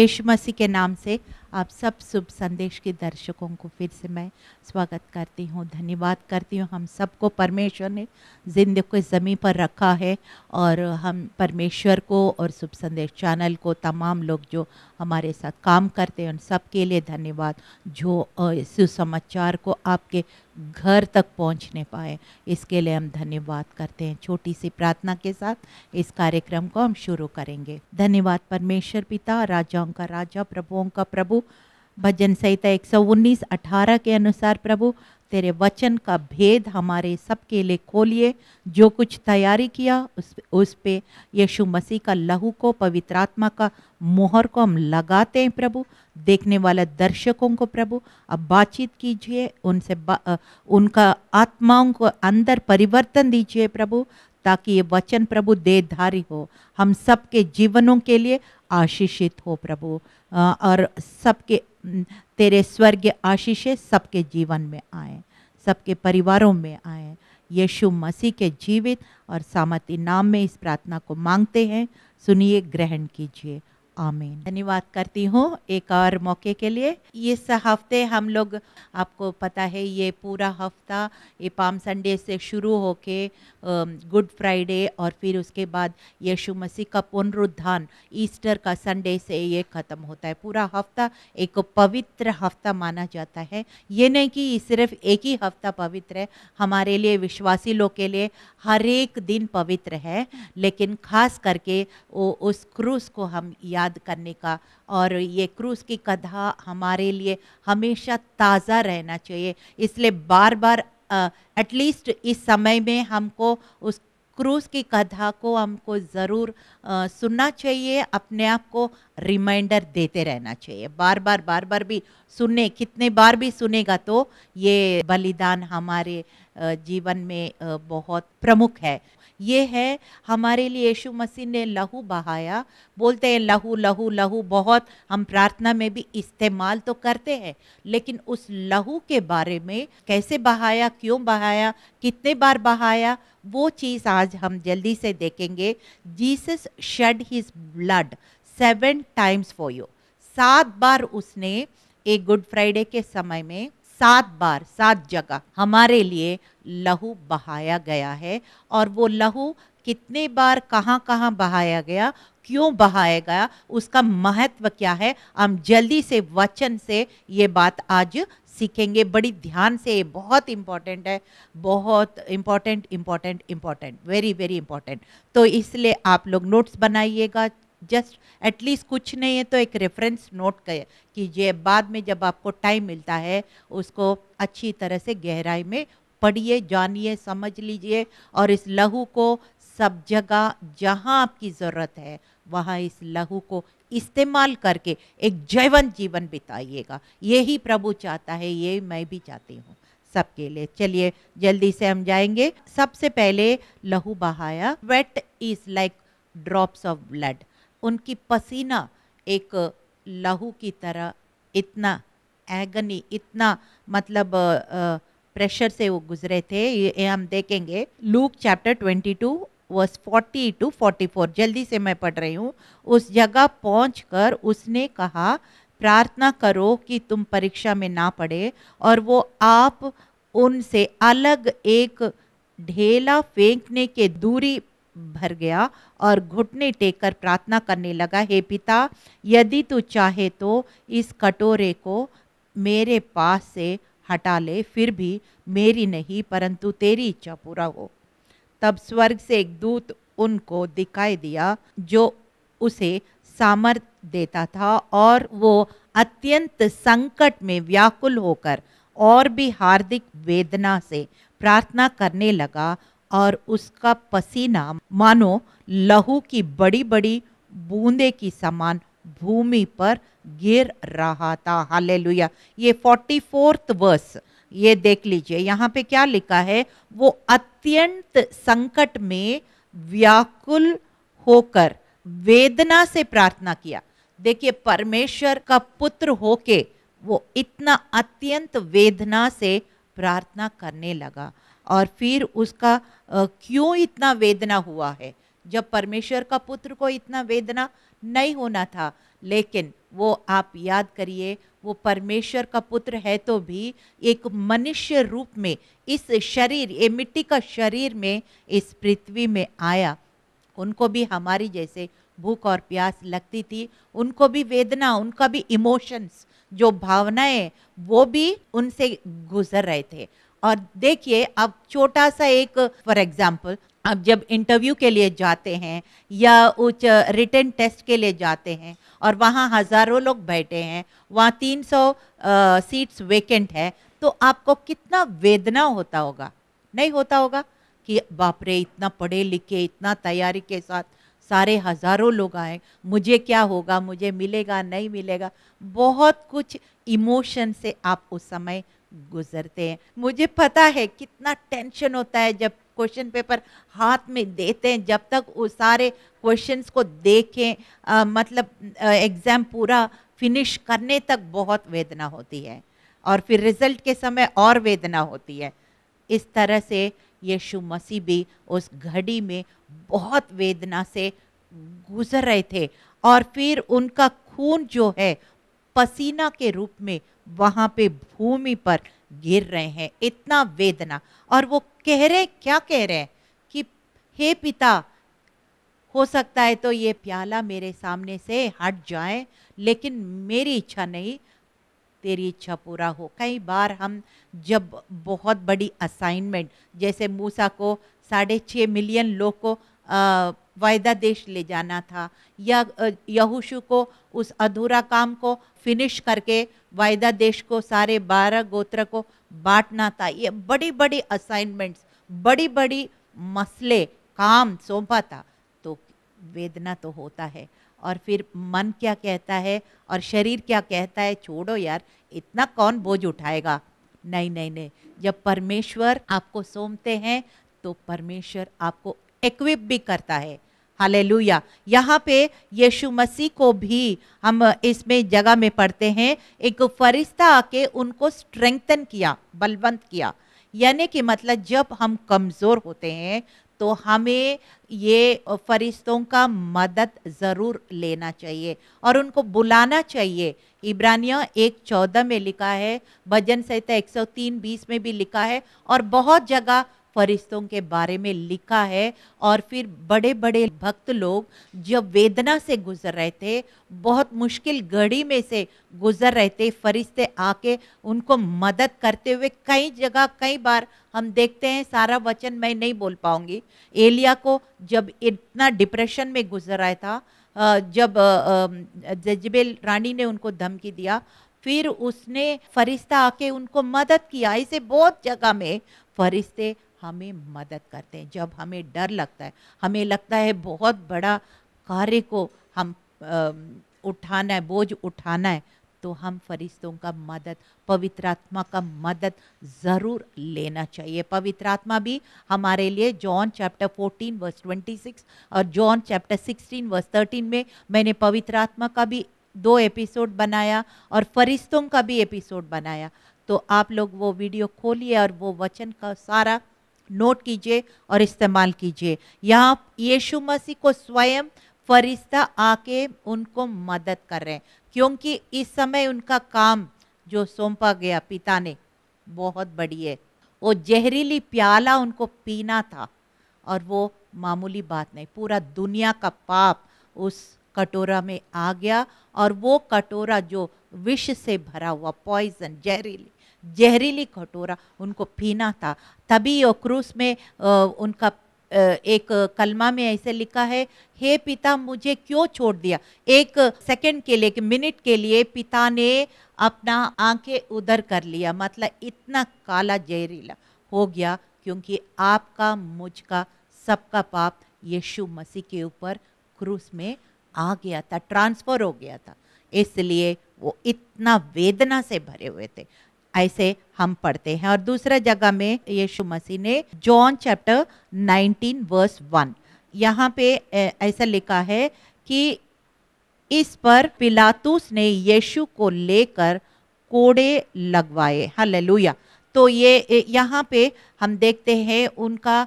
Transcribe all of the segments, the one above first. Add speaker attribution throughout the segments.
Speaker 1: यीशु मसीह के नाम से आप सब शुभ संदेश के दर्शकों को फिर से मैं स्वागत करती हूँ धन्यवाद करती हूँ हम सबको परमेश्वर ने जिंदगी को ज़मीन पर रखा है और हम परमेश्वर को और शुभ संदेश चैनल को तमाम लोग जो हमारे साथ काम करते हैं उन सबके लिए धन्यवाद जो सुसमाचार को आपके घर तक पहुंचने पाए इसके लिए हम धन्यवाद करते हैं छोटी सी प्रार्थना के साथ इस कार्यक्रम को हम शुरू करेंगे धन्यवाद परमेश्वर पिता राजाओं का राजा प्रभुओं का प्रभु भजन संहिता एक सौ के अनुसार प्रभु तेरे वचन का भेद हमारे सबके लिए खोलिए जो कुछ तैयारी किया उस उस पे यीशु मसीह का लहू को पवित्र आत्मा का मोहर को हम लगाते हैं प्रभु देखने वाले दर्शकों को प्रभु अब बातचीत कीजिए उनसे बा, उनका आत्माओं को अंदर परिवर्तन दीजिए प्रभु ताकि ये वचन प्रभु देधारी हो हम सबके जीवनों के लिए आशीषित हो प्रभु और सबके तेरे स्वर्ग आशीषें सबके जीवन में आए सबके परिवारों में आए यीशु मसीह के जीवित और सामर्थ्य नाम में इस प्रार्थना को मांगते हैं सुनिए ग्रहण कीजिए आमीन धन्यवाद करती हूँ एक और मौके के लिए इस हफ्ते हम लोग आपको पता है ये पूरा हफ्ता ये पाम संडे से शुरू होके गुड फ्राइडे और फिर उसके बाद यीशु मसीह का पुनरुद्धान ईस्टर का संडे से ये ख़त्म होता है पूरा हफ्ता एक पवित्र हफ्ता माना जाता है ये नहीं कि सिर्फ एक ही हफ्ता पवित्र है हमारे लिए विश्वासी लोग के लिए हर एक दिन पवित्र है लेकिन खास करके वो उस क्रूस को हम याद याद करने का और ये क्रूस की कथा हमारे लिए हमेशा ताज़ा रहना चाहिए इसलिए बार बार एटलीस्ट इस समय में हमको उस क्रूस की कथा को हमको ज़रूर सुनना चाहिए अपने आप को रिमाइंडर देते रहना चाहिए बार बार बार बार भी सुने कितने बार भी सुनेगा तो ये बलिदान हमारे जीवन में बहुत प्रमुख है ये है हमारे लिए यीशु मसीह ने लहू बहाया बोलते हैं लहू लहू लहू बहुत हम प्रार्थना में भी इस्तेमाल तो करते हैं लेकिन उस लहू के बारे में कैसे बहाया क्यों बहाया कितने बार बहाया वो चीज़ आज हम जल्दी से देखेंगे Jesus shed his blood seven times for you सात बार उसने एक गुड फ्राइडे के समय में सात बार सात जगह हमारे लिए लहू बहाया गया है और वो लहू कितने बार कहाँ कहाँ बहाया गया क्यों बहाया गया उसका महत्व क्या है हम जल्दी से वचन से ये बात आज सीखेंगे बड़ी ध्यान से ये बहुत इम्पॉर्टेंट है बहुत important important important very very important तो इसलिए आप लोग नोट्स बनाइएगा जस्ट एटलीस्ट कुछ नहीं है तो एक रेफरेंस नोट कीजिए बाद में जब आपको टाइम मिलता है उसको अच्छी तरह से गहराई में पढ़िए जानिए समझ लीजिए और इस लहू को सब जगह जहाँ आपकी ज़रूरत है वहाँ इस लहू को इस्तेमाल करके एक जैवन जीवन बिताइएगा यही प्रभु चाहता है यही मैं भी चाहती हूँ सबके लिए चलिए जल्दी से हम जाएंगे सबसे पहले लहू बहाया sweat is like drops of blood उनकी पसीना एक लहू की तरह इतना एगनी इतना मतलब प्रेशर से वो गुजरे थे ये हम देखेंगे लूक चैप्टर 22 वर्स 40 टू 44 जल्दी से मैं पढ़ रही हूँ उस जगह कर उसने कहा प्रार्थना करो कि तुम परीक्षा में ना पढ़े और वो आप उनसे अलग एक ढेला फेंकने के दूरी भर गया और घुटने टेक कर प्रार्थना करने लगा हे पिता यदि तू चाहे तो इस कटोरे को मेरे पास से हटा ले फिर भी मेरी नहीं परंतु तेरी इच्छा पूरा हो तब स्वर्ग से एक दूत उनको दिखाई दिया जो उसे सामर्थ देता था और वो अत्यंत संकट में व्याकुल होकर और भी हार्दिक वेदना से प्रार्थना करने लगा और उसका पसीना मानो लहू की बड़ी बड़ी बूंदे की समान भूमि पर गिर रहा था हाले ये फोर्टी फोर्थ वर्स ये देख लीजिए यहाँ पे क्या लिखा है वो अत्यंत संकट में व्याकुल होकर वेदना से प्रार्थना किया देखिए परमेश्वर का पुत्र होके वो इतना अत्यंत वेदना से प्रार्थना करने लगा और फिर उसका क्यों इतना वेदना हुआ है जब परमेश्वर का पुत्र को इतना वेदना नहीं होना था लेकिन वो आप याद करिए वो परमेश्वर का पुत्र है तो भी एक मनुष्य रूप में इस शरीर ये मिट्टी का शरीर में इस पृथ्वी में आया उनको भी हमारी जैसे भूख और प्यास लगती थी उनको भी वेदना उनका भी इमोशंस जो भावनाएं वो भी उनसे गुजर रहे थे और देखिए अब छोटा सा एक फॉर एग्जाम्पल अब जब इंटरव्यू के लिए जाते हैं या उच्च रिटर्न टेस्ट के लिए जाते हैं और वहाँ हज़ारों लोग बैठे हैं वहाँ 300 सीट्स वेकेंट है तो आपको कितना वेदना होता होगा नहीं होता होगा कि बाप रे इतना पढ़े लिखे इतना तैयारी के साथ सारे हज़ारों लोग आए मुझे क्या होगा मुझे मिलेगा नहीं मिलेगा बहुत कुछ इमोशन से आप उस समय गुजरते हैं मुझे पता है कितना टेंशन होता है जब क्वेश्चन पेपर हाथ में देते हैं जब तक वो सारे क्वेश्चंस को देखें आ, मतलब एग्ज़ाम पूरा फिनिश करने तक बहुत वेदना होती है और फिर रिजल्ट के समय और वेदना होती है इस तरह से यीशु मसीह भी उस घड़ी में बहुत वेदना से गुजर रहे थे और फिर उनका खून जो है पसीना के रूप में वहाँ पे भूमि पर गिर रहे हैं इतना वेदना और वो कह रहे क्या कह रहे हैं कि हे पिता हो सकता है तो ये प्याला मेरे सामने से हट जाए लेकिन मेरी इच्छा नहीं तेरी इच्छा पूरा हो कई बार हम जब बहुत बड़ी असाइनमेंट जैसे मूसा को साढ़े छः मिलियन लोग को आ, वायदा देश ले जाना था या यहूशु को उस अधूरा काम को फिनिश करके वायदा देश को सारे बारह गोत्र को बांटना था ये बड़ी बड़ी असाइनमेंट्स बड़ी बड़ी मसले काम सौंपा था तो वेदना तो होता है और फिर मन क्या कहता है और शरीर क्या कहता है छोड़ो यार इतना कौन बोझ उठाएगा नहीं नहीं नहीं जब परमेश्वर आपको सौंपते हैं तो परमेश्वर आपको एक्विप भी करता है हालेलुया यहाँ पे यीशु मसीह को भी हम इसमें जगह में पढ़ते हैं एक फरिश्ता आके उनको स्ट्रेंथन किया बलवंत किया यानी कि मतलब जब हम कमज़ोर होते हैं तो हमें ये फरिश्तों का मदद ज़रूर लेना चाहिए और उनको बुलाना चाहिए इब्रानिया एक चौदह में लिखा है भजन संहिता एक सौ तीन बीस में भी लिखा है और बहुत जगह फरिश्तों के बारे में लिखा है और फिर बड़े बड़े भक्त लोग जब वेदना से गुजर रहे थे बहुत मुश्किल घड़ी में से गुजर रहे थे फरिश्ते आके उनको मदद करते हुए कई जगह कई बार हम देखते हैं सारा वचन मैं नहीं बोल पाऊंगी एलिया को जब इतना डिप्रेशन में गुजर रहा था जब जजबेल रानी ने उनको धमकी दिया फिर उसने फरिश्ता आके उनको मदद किया ऐसे बहुत जगह में फरिश्ते हमें मदद करते हैं जब हमें डर लगता है हमें लगता है बहुत बड़ा कार्य को हम आ, उठाना है बोझ उठाना है तो हम फरिश्तों का मदद पवित्र आत्मा का मदद ज़रूर लेना चाहिए पवित्र आत्मा भी हमारे लिए जॉन चैप्टर 14 वर्स 26 और जॉन चैप्टर 16 वर्स 13 में मैंने पवित्र आत्मा का भी दो एपिसोड बनाया और फरिश्तों का भी एपिसोड बनाया तो आप लोग वो वीडियो खोलिए और वो वचन का सारा नोट कीजिए और इस्तेमाल कीजिए यहाँ यीशु मसीह को स्वयं फरिश्ता आके उनको मदद कर रहे हैं क्योंकि इस समय उनका काम जो सौंपा गया पिता ने बहुत बड़ी है वो जहरीली प्याला उनको पीना था और वो मामूली बात नहीं पूरा दुनिया का पाप उस कटोरा में आ गया और वो कटोरा जो विष से भरा हुआ पॉइजन जहरीली जहरीली कटोरा उनको पीना था तभी वो क्रूस में उनका एक कलमा में ऐसे लिखा है हे पिता मुझे क्यों छोड़ दिया एक सेकंड के लिए एक मिनट के लिए पिता ने अपना आंखें उधर कर लिया मतलब इतना काला जहरीला हो गया क्योंकि आपका मुझका सबका पाप यीशु मसीह के ऊपर क्रूस में आ गया था ट्रांसफ़र हो गया था इसलिए वो इतना वेदना से भरे हुए थे ऐसे हम पढ़ते हैं और दूसरा जगह में यीशु मसीह ने जॉन चैप्टर 19 वर्स 1 यहाँ पे ऐसा लिखा है कि इस पर पिलातुस ने यीशु को लेकर कोड़े लगवाए हालेलुया तो ये यहाँ पे हम देखते हैं उनका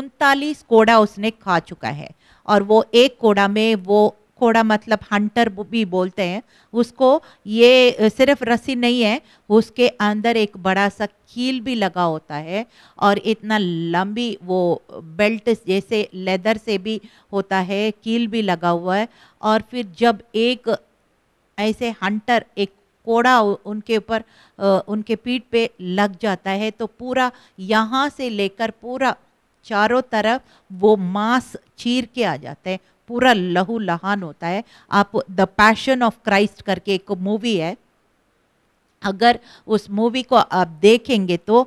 Speaker 1: उनतालीस कोड़ा उसने खा चुका है और वो एक कोड़ा में वो कोड़ा मतलब हंटर भी बोलते हैं उसको ये सिर्फ रस्सी नहीं है उसके अंदर एक बड़ा सा कील भी लगा होता है और इतना लंबी वो बेल्ट जैसे लेदर से भी होता है कील भी लगा हुआ है और फिर जब एक ऐसे हंटर एक कोड़ा उनके ऊपर उनके पीठ पे लग जाता है तो पूरा यहाँ से लेकर पूरा चारों तरफ वो मांस चीर के आ जाते हैं पूरा लहू लहान होता है आप द पैशन ऑफ क्राइस्ट करके एक मूवी है अगर उस मूवी को आप देखेंगे तो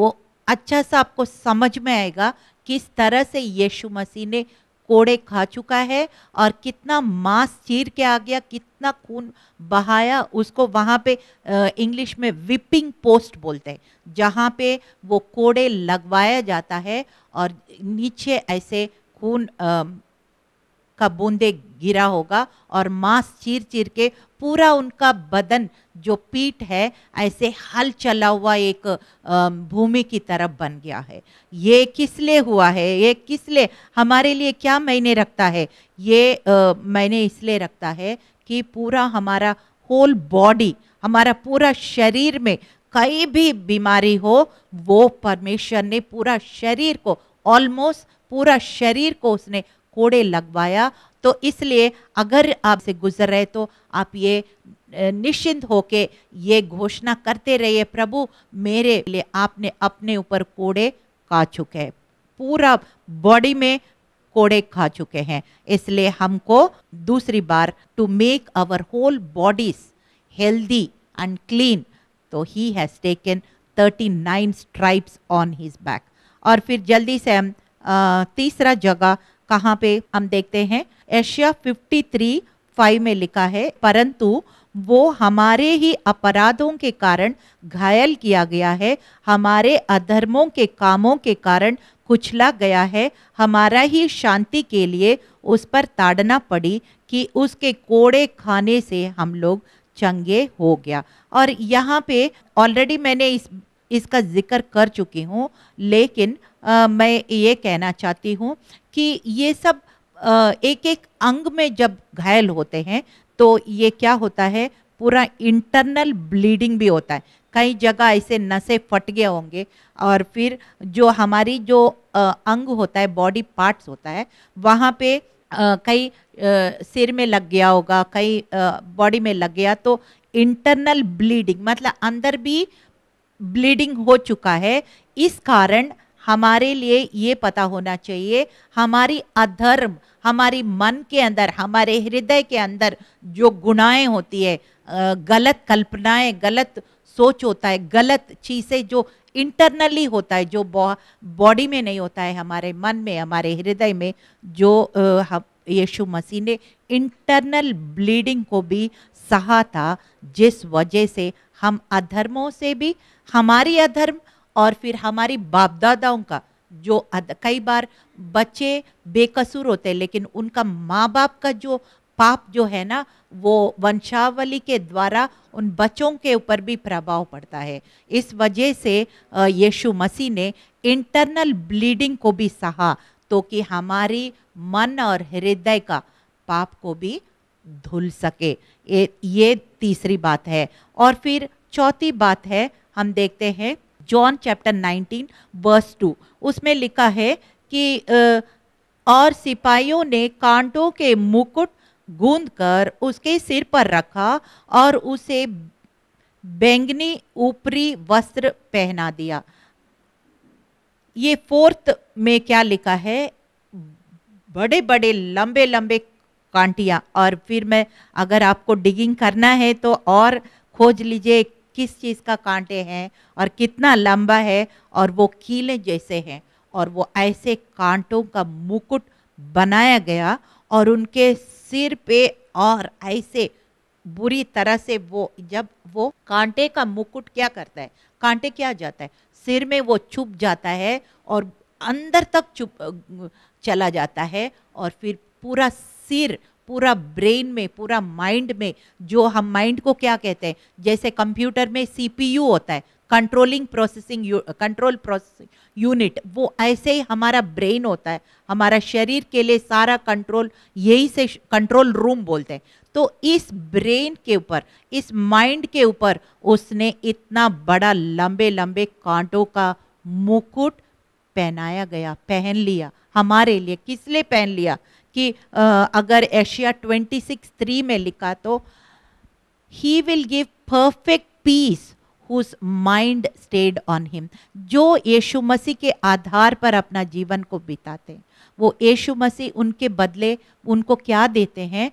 Speaker 1: वो अच्छा सा आपको समझ में आएगा किस तरह से यीशु मसीह ने कोड़े खा चुका है और कितना मांस चीर के आ गया कितना खून बहाया उसको वहाँ पे इंग्लिश में विपिंग पोस्ट बोलते हैं जहाँ पे वो कोड़े लगवाया जाता है और नीचे ऐसे खून का बूंदे गिरा होगा और मांस चीर चीर के पूरा उनका बदन जो पीठ है ऐसे हल चला हुआ एक भूमि की तरफ बन गया है ये किस लिए हुआ है ये किस लिए हमारे लिए क्या मायने रखता है ये मैंने इसलिए रखता है कि पूरा हमारा होल बॉडी हमारा पूरा शरीर में कई भी बीमारी हो वो परमेश्वर ने पूरा शरीर को ऑलमोस्ट पूरा शरीर को उसने कोड़े लगवाया तो इसलिए अगर आपसे गुजर रहे तो आप ये निश्चिंत होके ये घोषणा करते रहिए प्रभु मेरे लिए आपने अपने ऊपर कोड़े खा चुके हैं पूरा बॉडी में कोड़े खा चुके हैं इसलिए हमको दूसरी बार to make our whole bodies healthy and clean तो he has taken thirty nine stripes on his back और फिर जल्दी से हम तीसरा जगह कहाँ पे हम देखते हैं एशिया 53 फाइव में लिखा है परंतु वो हमारे ही अपराधों के कारण घायल किया गया है हमारे अधर्मों के कामों के कारण कुचला गया है हमारा ही शांति के लिए उस पर ताड़ना पड़ी कि उसके कोड़े खाने से हम लोग चंगे हो गया और यहाँ पे ऑलरेडी मैंने इस इसका जिक्र कर चुकी हूँ लेकिन आ, मैं ये कहना चाहती हूँ कि ये सब एक एक अंग में जब घायल होते हैं तो ये क्या होता है पूरा इंटरनल ब्लीडिंग भी होता है कई जगह ऐसे नसें फट गए होंगे और फिर जो हमारी जो अंग होता है बॉडी पार्ट्स होता है वहाँ पे कई सिर में लग गया होगा कई बॉडी में लग गया तो इंटरनल ब्लीडिंग मतलब अंदर भी ब्लीडिंग हो चुका है इस कारण हमारे लिए ये पता होना चाहिए हमारी अधर्म हमारी मन के अंदर हमारे हृदय के अंदर जो गुनाएं होती है गलत कल्पनाएं गलत सोच होता है गलत चीज़ें जो इंटरनली होता है जो बॉडी में नहीं होता है हमारे मन में हमारे हृदय में जो यीशु मसीह ने इंटरनल ब्लीडिंग को भी सहा था जिस वजह से हम अधर्मों से भी हमारी अधर्म और फिर हमारी बाप दादाओं का जो कई बार बच्चे बेकसूर होते हैं लेकिन उनका माँ बाप का जो पाप जो है ना वो वंशावली के द्वारा उन बच्चों के ऊपर भी प्रभाव पड़ता है इस वजह से यीशु मसीह ने इंटरनल ब्लीडिंग को भी सहा तो कि हमारी मन और हृदय का पाप को भी धुल सके ये ये तीसरी बात है और फिर चौथी बात है हम देखते हैं जॉन चैप्टर 19 वर्स 2 उसमें लिखा है कि और सिपाहियों ने कांटों के मुकुट गूंद कर उसके सिर पर रखा और उसे बैंगनी ऊपरी वस्त्र पहना दिया ये फोर्थ में क्या लिखा है बड़े बड़े लंबे लंबे कांटिया और फिर मैं अगर आपको डिगिंग करना है तो और खोज लीजिए किस चीज़ का कांटे हैं और कितना लंबा है और वो कीले जैसे हैं और वो ऐसे कांटों का मुकुट बनाया गया और उनके सिर पे और ऐसे बुरी तरह से वो जब वो कांटे का मुकुट क्या करता है कांटे क्या जाता है सिर में वो छुप जाता है और अंदर तक छुप चला जाता है और फिर पूरा सिर पूरा ब्रेन में पूरा माइंड में जो हम माइंड को क्या कहते हैं जैसे कंप्यूटर में सीपीयू होता है controlling processing control processing unit वो ऐसे ही हमारा ब्रेन होता है हमारा शरीर के लिए सारा कंट्रोल यही से कंट्रोल रूम बोलते हैं तो इस ब्रेन के ऊपर इस माइंड के ऊपर उसने इतना बड़ा लंबे लंबे कांटों का मुकुट पहनाया गया पहन लिया हमारे लिए किस लिए पहन लिया कि अगर एशिया 26:3 में लिखा तो he will give perfect peace whose mind stayed on him जो यीशु मसीह के आधार पर अपना जीवन को बिताते वो यीशु मसीह उनके बदले उनको क्या देते हैं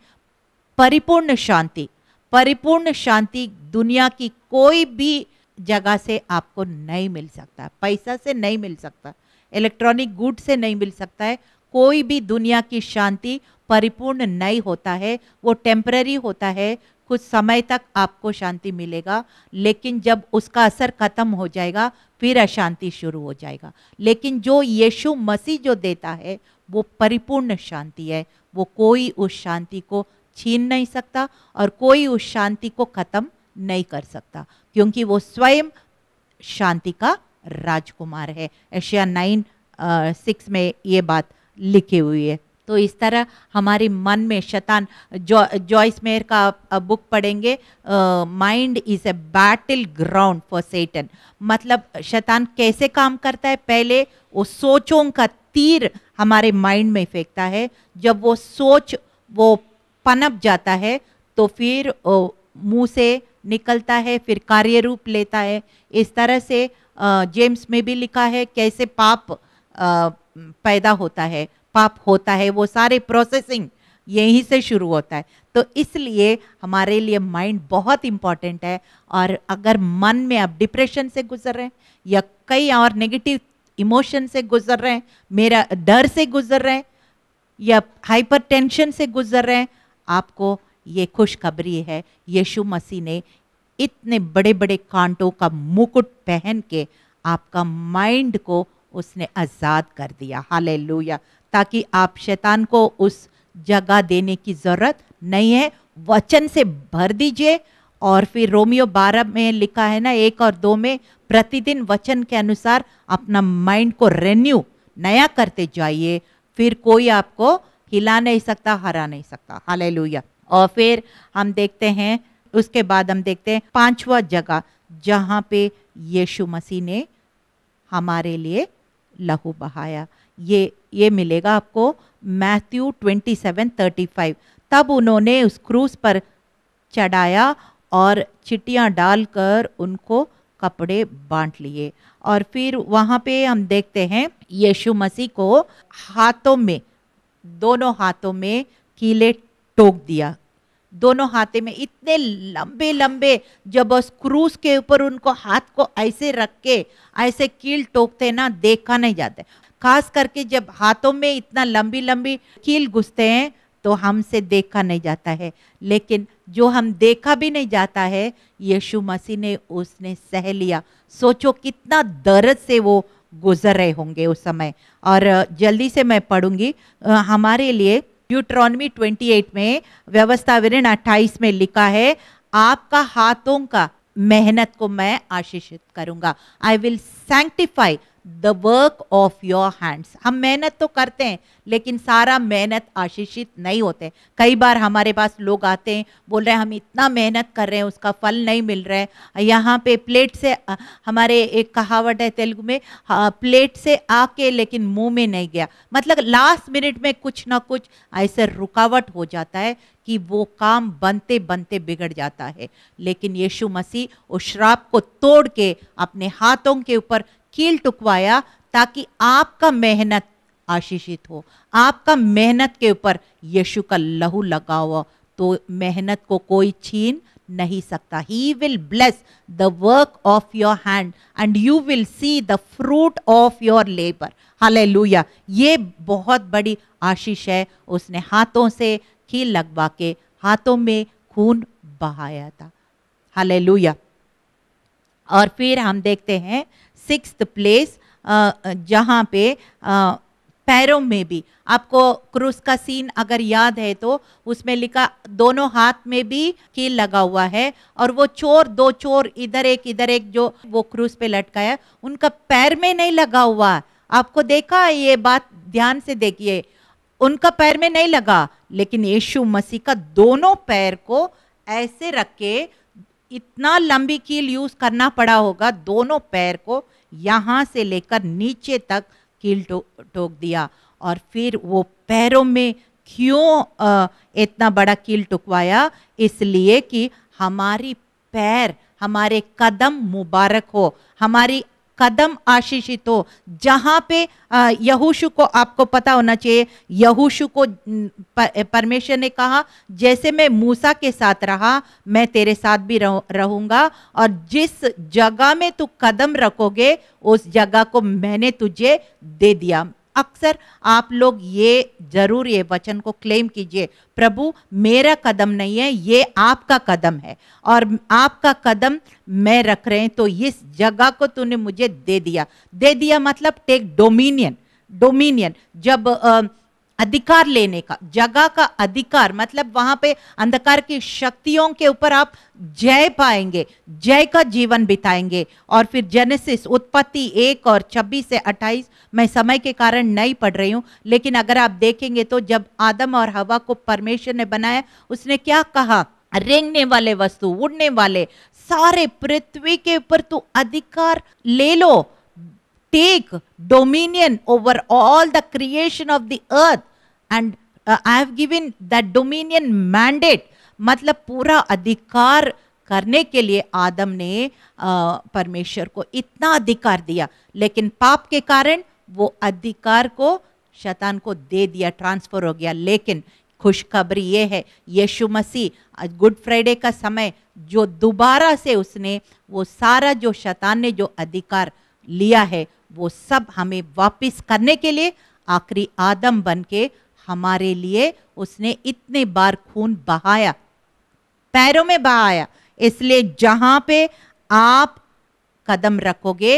Speaker 1: परिपूर्ण शांति परिपूर्ण शांति दुनिया की कोई भी जगह से आपको नहीं मिल सकता पैसा से नहीं मिल सकता इलेक्ट्रॉनिक गुड से नहीं मिल सकता है कोई भी दुनिया की शांति परिपूर्ण नहीं होता है वो टेम्प्ररी होता है कुछ समय तक आपको शांति मिलेगा लेकिन जब उसका असर खत्म हो जाएगा फिर अशांति शुरू हो जाएगा लेकिन जो यीशु मसीह जो देता है वो परिपूर्ण शांति है वो कोई उस शांति को छीन नहीं सकता और कोई उस शांति को खत्म नहीं कर सकता क्योंकि वो स्वयं शांति का राजकुमार है एशिया नाइन सिक्स में ये बात लिखी हुई है तो इस तरह हमारे मन में शतान जॉइस जॉयस मेयर का बुक पढ़ेंगे mind is a battleground for Satan मतलब शतान कैसे काम करता है पहले वो सोचों का तीर हमारे माइंड में फेंकता है जब वो सोच वो पनप जाता है तो फिर मुंह से निकलता है फिर कार्य रूप लेता है इस तरह से जेम्स में भी लिखा है कैसे पाप आ, पैदा होता है पाप होता है वो सारे प्रोसेसिंग यहीं से शुरू होता है तो इसलिए हमारे लिए माइंड बहुत इम्पॉर्टेंट है और अगर मन में आप डिप्रेशन से गुजर रहे हैं या कई और नेगेटिव इमोशन से गुजर रहे हैं मेरा डर से गुजर रहे हैं या हाइपर टेंशन से गुजर रहे हैं आपको ये खुशखबरी है यीशु मसीह ने इतने बड़े बड़े कांटों का मुकुट पहन के आपका माइंड को उसने आज़ाद कर दिया हाल ताकि आप शैतान को उस जगह देने की ज़रूरत नहीं है वचन से भर दीजिए और फिर रोमियो बारह में लिखा है ना एक और दो में प्रतिदिन वचन के अनुसार अपना माइंड को रेन्यू नया करते जाइए फिर कोई आपको हिला नहीं सकता हरा नहीं सकता हाल और फिर हम देखते हैं उसके बाद हम देखते हैं पांचवा जगह जहाँ पे यीशु मसीह ने हमारे लिए लहू बहाया ये ये मिलेगा आपको Matthew twenty seven thirty five तब उन्होंने उस क्रूज पर चढ़ाया और चिटियाँ डालकर उनको कपड़े बांट लिए और फिर वहाँ पे हम देखते हैं यीशु मसीह को हाथों में दोनों हाथों में कीले टोक दिया दोनों हाथे में इतने लंबे लंबे जब क्रूज के ऊपर उनको हाथ को ऐसे रख के ऐसे कील टोकते ना देखा नहीं जाता खास करके जब हाथों में इतना लंबी लंबी कील घुसते हैं तो हमसे देखा नहीं जाता है लेकिन जो हम देखा भी नहीं जाता है यीशु मसीह ने उसने सह लिया सोचो कितना दर्द से वो गुजर रहे होंगे उस समय और जल्दी से मैं पढ़ूंगी हमारे लिए ड्यूट्रॉनमी 28 में व्यवस्था विरण 28 में लिखा है आपका हाथों का मेहनत को मैं आशीषित करूंगा I will sanctify the work of your hands हम मेहनत तो करते हैं लेकिन सारा मेहनत आशीषित नहीं होते कई बार हमारे पास लोग आते हैं बोल रहे हैं हम इतना मेहनत कर रहे हैं उसका फल नहीं मिल रहा है यहाँ पे प्लेट से हमारे एक कहावट है तेलुगु में प्लेट से आके लेकिन मुंह में नहीं गया मतलब लास्ट मिनट में कुछ ना कुछ ऐसे रुकावट हो जाता है कि वो काम बनते बनते बिगड़ जाता है लेकिन यीशु मसीह उस श्राप को तोड़ के अपने हाथों के ऊपर कील टुकवाया ताकि आपका मेहनत आशीषित हो आपका मेहनत के ऊपर यीशु का लहू लगा हुआ तो मेहनत को कोई छीन नहीं सकता he will bless the work of your hand and you will see the fruit of your labour हाले ये बहुत बड़ी आशीष है उसने हाथों से खील लगवा के हाथों में खून बहाया था हाले और फिर हम देखते हैं सिक्स्थ प्लेस uh, uh, जहाँ पे uh, पैरों में भी आपको क्रूस का सीन अगर याद है तो उसमें लिखा दोनों हाथ में भी कील लगा हुआ है और वो चोर दो चोर इधर एक इधर एक जो वो क्रूस पे लटका है उनका पैर में नहीं लगा हुआ आपको देखा ये बात ध्यान से देखिए उनका पैर में नहीं लगा लेकिन यीशु मसीह का दोनों पैर को ऐसे रख के इतना लंबी कील यूज करना पड़ा होगा दोनों पैर को यहाँ से लेकर नीचे तक कील टो, टोक दिया और फिर वो पैरों में क्यों इतना बड़ा कील टुकवाया इसलिए कि हमारी पैर हमारे कदम मुबारक हो हमारी कदम आशीषित हो जहाँ पे यहूशु को आपको पता होना चाहिए यहूशु को परमेश्वर ने कहा जैसे मैं मूसा के साथ रहा मैं तेरे साथ भी रहूँगा और जिस जगह में तू कदम रखोगे उस जगह को मैंने तुझे दे दिया अक्सर आप लोग ये जरूर ये वचन को क्लेम कीजिए प्रभु मेरा कदम नहीं है ये आपका कदम है और आपका कदम मैं रख रहे हैं तो इस जगह को तूने मुझे दे दिया दे दिया मतलब टेक डोमिनियन डोमिनियन जब अधिकार लेने का जगह का अधिकार मतलब वहां पे अंधकार की शक्तियों के ऊपर आप जय पाएंगे जय का जीवन बिताएंगे और फिर जेनेसिस उत्पत्ति एक और छब्बीस से अट्ठाईस मैं समय के कारण नहीं पढ़ रही हूं लेकिन अगर आप देखेंगे तो जब आदम और हवा को परमेश्वर ने बनाया उसने क्या कहा रेंगने वाले वस्तु उड़ने वाले सारे पृथ्वी के ऊपर तू तो अधिकार ले लो take dominion over all the creation of the earth and I have given that dominion mandate मतलब पूरा अधिकार करने के लिए आदम ने uh, परमेश्वर को इतना अधिकार दिया लेकिन पाप के कारण वो अधिकार को शैतान को दे दिया ट्रांसफर हो गया लेकिन खुशखबरी ये है यीशु मसीह गुड फ्राइडे का समय जो दोबारा से उसने वो सारा जो शैतान ने जो अधिकार लिया है वो सब हमें वापस करने के लिए आखिरी आदम बन के हमारे लिए उसने इतने बार खून बहाया पैरों में बहाया इसलिए जहां पे आप कदम रखोगे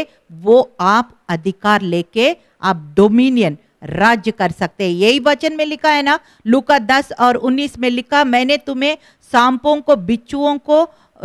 Speaker 1: वो आप अधिकार लेके आप डोमिनियन राज्य कर सकते हैं यही वचन में लिखा है ना लुका 10 और 19 में लिखा मैंने तुम्हें सांपों को बिच्छुओं को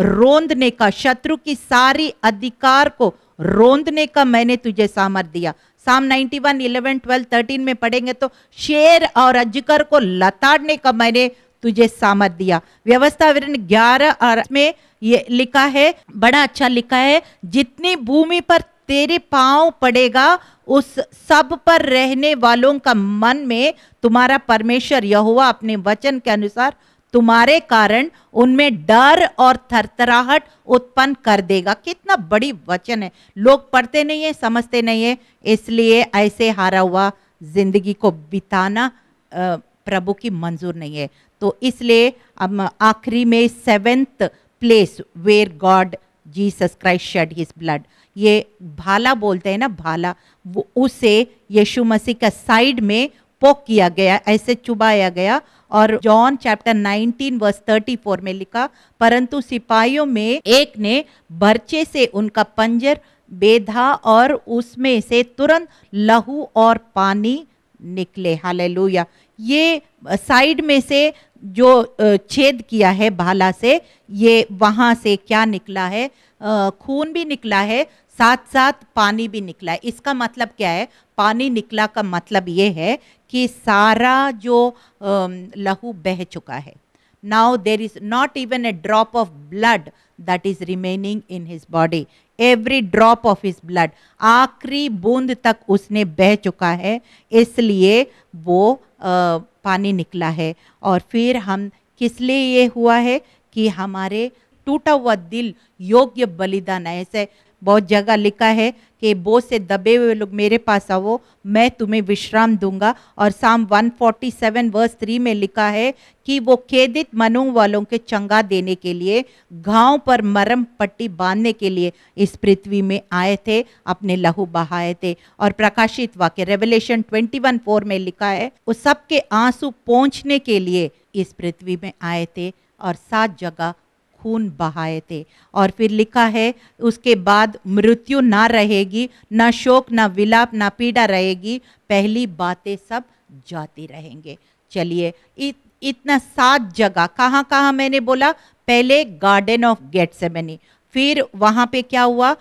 Speaker 1: रोंदने का शत्रु की सारी अधिकार को रोंदने का मैंने तुझे सामर्थ दिया साम 91, 11, 12, 13 में पढ़ेंगे तो शेर और अजगर को लताड़ने का मैंने तुझे सामर्थ दिया व्यवस्था विरण ग्यारह और में ये लिखा है बड़ा अच्छा लिखा है जितनी भूमि पर तेरे पांव पड़ेगा उस सब पर रहने वालों का मन में तुम्हारा परमेश्वर यहुआ अपने वचन के अनुसार तुम्हारे कारण उनमें डर और थरथराहट उत्पन्न कर देगा कितना बड़ी वचन है लोग पढ़ते नहीं है समझते नहीं है इसलिए ऐसे हारा हुआ जिंदगी को बिताना प्रभु की मंजूर नहीं है तो इसलिए अब आखिरी में seventh place where God Jesus Christ shed his blood ये भाला बोलते हैं ना भाला वो उसे यीशु मसीह का साइड में पोक किया गया ऐसे चुबाया गया और जॉन चैप्टर 19 वर्स 34 में लिखा परंतु सिपाहियों में एक ने बर्चे से उनका पंजर बेधा और उसमें से तुरंत लहू और पानी निकले हालेलुया ये साइड में से जो छेद किया है भाला से ये वहाँ से क्या निकला है खून भी निकला है साथ साथ पानी भी निकला है इसका मतलब क्या है पानी निकला का मतलब ये है कि सारा जो लहू बह चुका है now there is not even a drop of blood that is remaining in his body every drop of his blood आखिरी बूंद तक उसने बह चुका है इसलिए वो आ, पानी निकला है और फिर हम किस लिए ये हुआ है कि हमारे टूटा हुआ दिल योग्य बलिदान ऐसे बहुत जगह लिखा है कि बोझ से दबे हुए लोग मेरे पास आओ मैं तुम्हें विश्राम दूंगा और साम 147 वर्स थ्री में लिखा है कि वो खेदित मनु वालों के चंगा देने के लिए गांव पर मरम पट्टी बांधने के लिए इस पृथ्वी में आए थे अपने लहू बहाए थे और प्रकाशित वाक्य रेवलेशन 21 फोर में लिखा है वो सबके आंसू पहुँचने के लिए इस पृथ्वी में आए थे और सात जगह खून बहाए थे और फिर लिखा है उसके बाद मृत्यु ना रहेगी ना शोक ना विलाप ना पीड़ा रहेगी पहली बातें सब जाती रहेंगे चलिए इत, इतना सात जगह कहाँ कहाँ मैंने बोला पहले गार्डन ऑफ गेट से फिर वहाँ पे क्या हुआ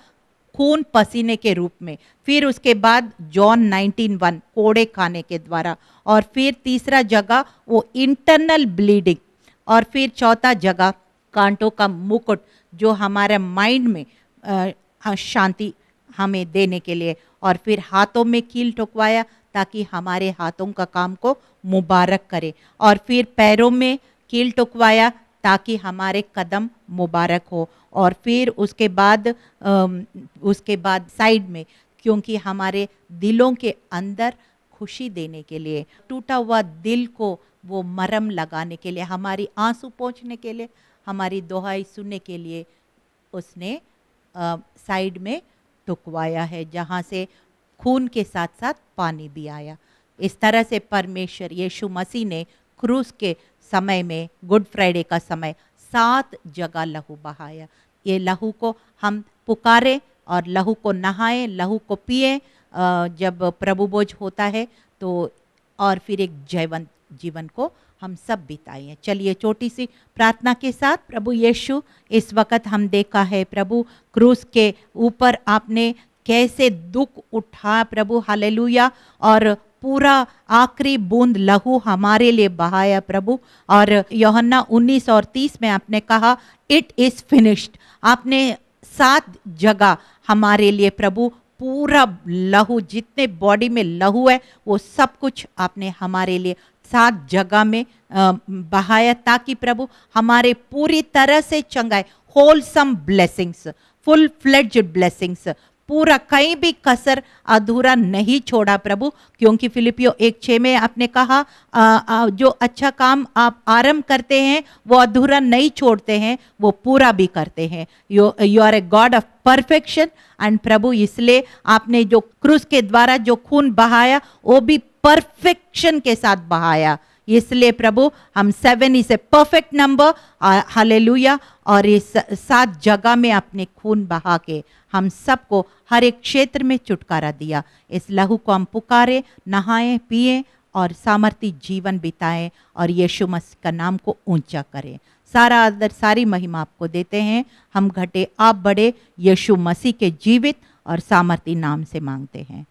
Speaker 1: खून पसीने के रूप में फिर उसके बाद जॉन नाइनटीन वन कोड़े खाने के द्वारा और फिर तीसरा जगह वो इंटरनल ब्लीडिंग और फिर चौथा जगह कांटों का मुकुट जो हमारे माइंड में शांति हमें देने के लिए और फिर हाथों में कील ठुकवाया ताकि हमारे हाथों का काम को मुबारक करे और फिर पैरों में कील ठुकवाया ताकि हमारे कदम मुबारक हो और फिर उसके बाद उसके बाद साइड में क्योंकि हमारे दिलों के अंदर खुशी देने के लिए टूटा हुआ दिल को वो मरम लगाने के लिए हमारी आंसू पहुँचने के लिए हमारी दोहाई सुनने के लिए उसने आ, साइड में टुकवाया है जहाँ से खून के साथ साथ पानी भी आया इस तरह से परमेश्वर यीशु मसीह ने क्रूस के समय में गुड फ्राइडे का समय सात जगह लहू बहाया ये लहू को हम पुकारें और लहू को नहाए लहू को पिए जब प्रभु भोज होता है तो और फिर एक जैवंत जीवन को हम सब बिताएं चलिए छोटी सी प्रार्थना के साथ प्रभु यीशु इस वक्त हम देखा है प्रभु क्रूस के ऊपर आपने कैसे दुख उठा प्रभु हालेलुया और पूरा आखिरी बूंद लहू हमारे लिए बहाया प्रभु और योहन्ना 19 और 30 में आपने कहा इट इज़ फिनिश्ड आपने सात जगह हमारे लिए प्रभु पूरा लहू जितने बॉडी में लहू है वो सब कुछ आपने हमारे लिए सात जगह में बहाया ताकि प्रभु हमारे पूरी तरह से whole wholesome blessings full fledged blessings पूरा कहीं भी कसर अधूरा नहीं छोड़ा प्रभु क्योंकि फिलिपियो एक छः में आपने कहा आ, आ, जो अच्छा काम आप आरंभ करते हैं वो अधूरा नहीं छोड़ते हैं वो पूरा भी करते हैं you you are a God of perfection and प्रभु इसलिए आपने जो क्रूस के द्वारा जो खून बहाया वो भी परफेक्शन के साथ बहाया इसलिए प्रभु हम seven is a perfect number हले और इस सात जगह में अपने खून बहा के हम सबको हर एक क्षेत्र में छुटकारा दिया इस लहू को हम पुकारे नहाएं पिए और सामर्थी जीवन बिताएं और यीशु मसीह का नाम को ऊंचा करें सारा आदर सारी महिमा आपको देते हैं हम घटे आप बड़े यीशु मसीह के जीवित और सामर्थी नाम से मांगते हैं